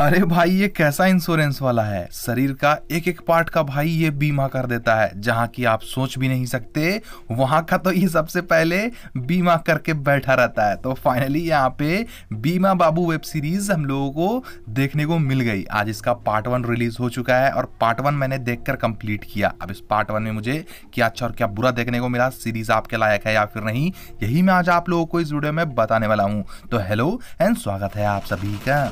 अरे भाई ये कैसा इंश्योरेंस वाला है शरीर का एक एक पार्ट का भाई ये बीमा कर देता है जहाँ की आप सोच भी नहीं सकते वहाँ का तो ये सबसे पहले बीमा करके बैठा रहता है तो फाइनली यहाँ पे बीमा बाबू वेब सीरीज हम लोगों को देखने को मिल गई आज इसका पार्ट वन रिलीज हो चुका है और पार्ट वन मैंने देख कर कंप्लीट किया अब इस पार्ट वन में मुझे क्या अच्छा और क्या बुरा देखने को मिला सीरीज आपके लायक है या फिर नहीं यही मैं आज आप लोगों को इस वीडियो में बताने वाला हूँ तो हेलो एंड स्वागत है आप सभी का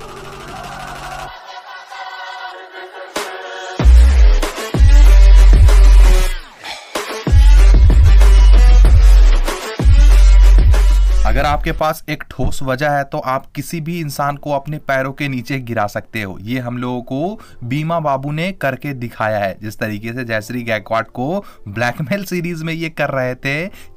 अगर आपके पास एक ठोस वजह है तो आप किसी भी इंसान को अपने पैरों के नीचे गिरा सकते हो ये हम लोगों को बीमा बाबू ने करके दिखाया है जिस तरीके से जयश्री गायकवाड़ को ब्लैकमेल सीरीज में ये कर रहे थे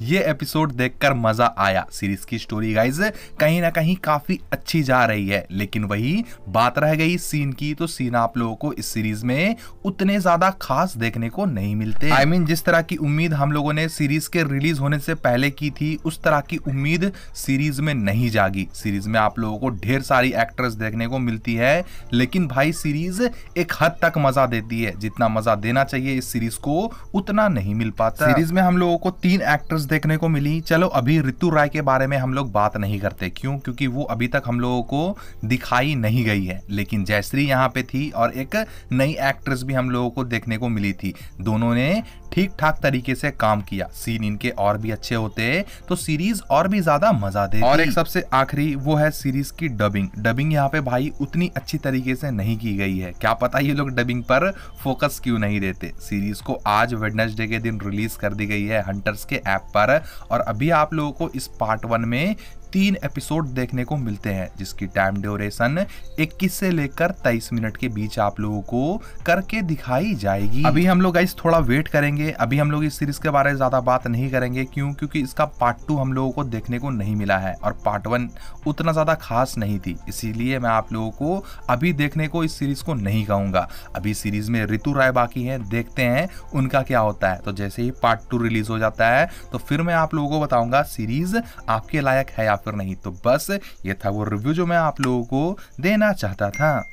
ये एपिसोड देखकर मजा आया सीरीज की स्टोरी गाइज कहीं ना कहीं काफी अच्छी जा रही है लेकिन वही बात रह गई सीन की तो सीन आप लोगों को इस सीरीज में उतने ज्यादा खास देखने को नहीं मिलते आई I मीन mean, जिस तरह की उम्मीद हम लोगों ने सीरीज के रिलीज होने से पहले की थी उस तरह की उम्मीद सीरीज में नहीं जागी सीरीज में आप लोगों को ढेर सारी एक्ट्रेस देखने को मिलती है लेकिन भाई सीरीज एक हद तक मजा देती है जितना मजा देना चाहिए इस सीरीज को उतना नहीं मिल पाता सीरीज में हम लोगों को तीन एक्ट्रेस देखने को मिली चलो अभी ऋतु राय के बारे में हम लोग बात नहीं करते क्यों क्योंकि वो अभी तक हम लोगों को दिखाई नहीं गई है लेकिन जयश्री यहाँ पे थी और एक नई एक्ट्रेस भी हम लोगों को देखने को मिली थी दोनों ने ठीक ठाक तरीके से काम किया सीन इनके और भी अच्छे होते तो सीरीज और भी ज्यादा मजा दे और एक सबसे आखिरी वो है सीरीज की डबिंग डबिंग यहाँ पे भाई उतनी अच्छी तरीके से नहीं की गई है क्या पता ये लोग डबिंग पर फोकस क्यों नहीं देते सीरीज को आज वेडनेसडे के दिन रिलीज कर दी गई है हंटर्स के ऐप पर और अभी आप लोगों को इस पार्ट वन में तीन एपिसोड देखने को मिलते हैं जिसकी टाइम ड्यूरेशन 21 से लेकर 23 मिनट के बीच आप लोगों को करके दिखाई जाएगी अभी हम लोग गाइस थोड़ा वेट करेंगे अभी हम लोग इस सीरीज के बारे में ज्यादा बात नहीं करेंगे क्यों क्योंकि इसका पार्ट टू हम लोगों को देखने को नहीं मिला है और पार्ट वन उतना ज्यादा खास नहीं थी इसीलिए मैं आप लोगों को अभी देखने को इस सीरीज को नहीं कहूंगा अभी सीरीज में ऋतु राय बाकी है देखते हैं उनका क्या होता है तो जैसे ही पार्ट टू रिलीज हो जाता है तो फिर मैं आप लोगों को बताऊंगा सीरीज आपके लायक है या या नहीं तो बस ये था वो रिव्यू जो मैं आप लोगों को देना चाहता था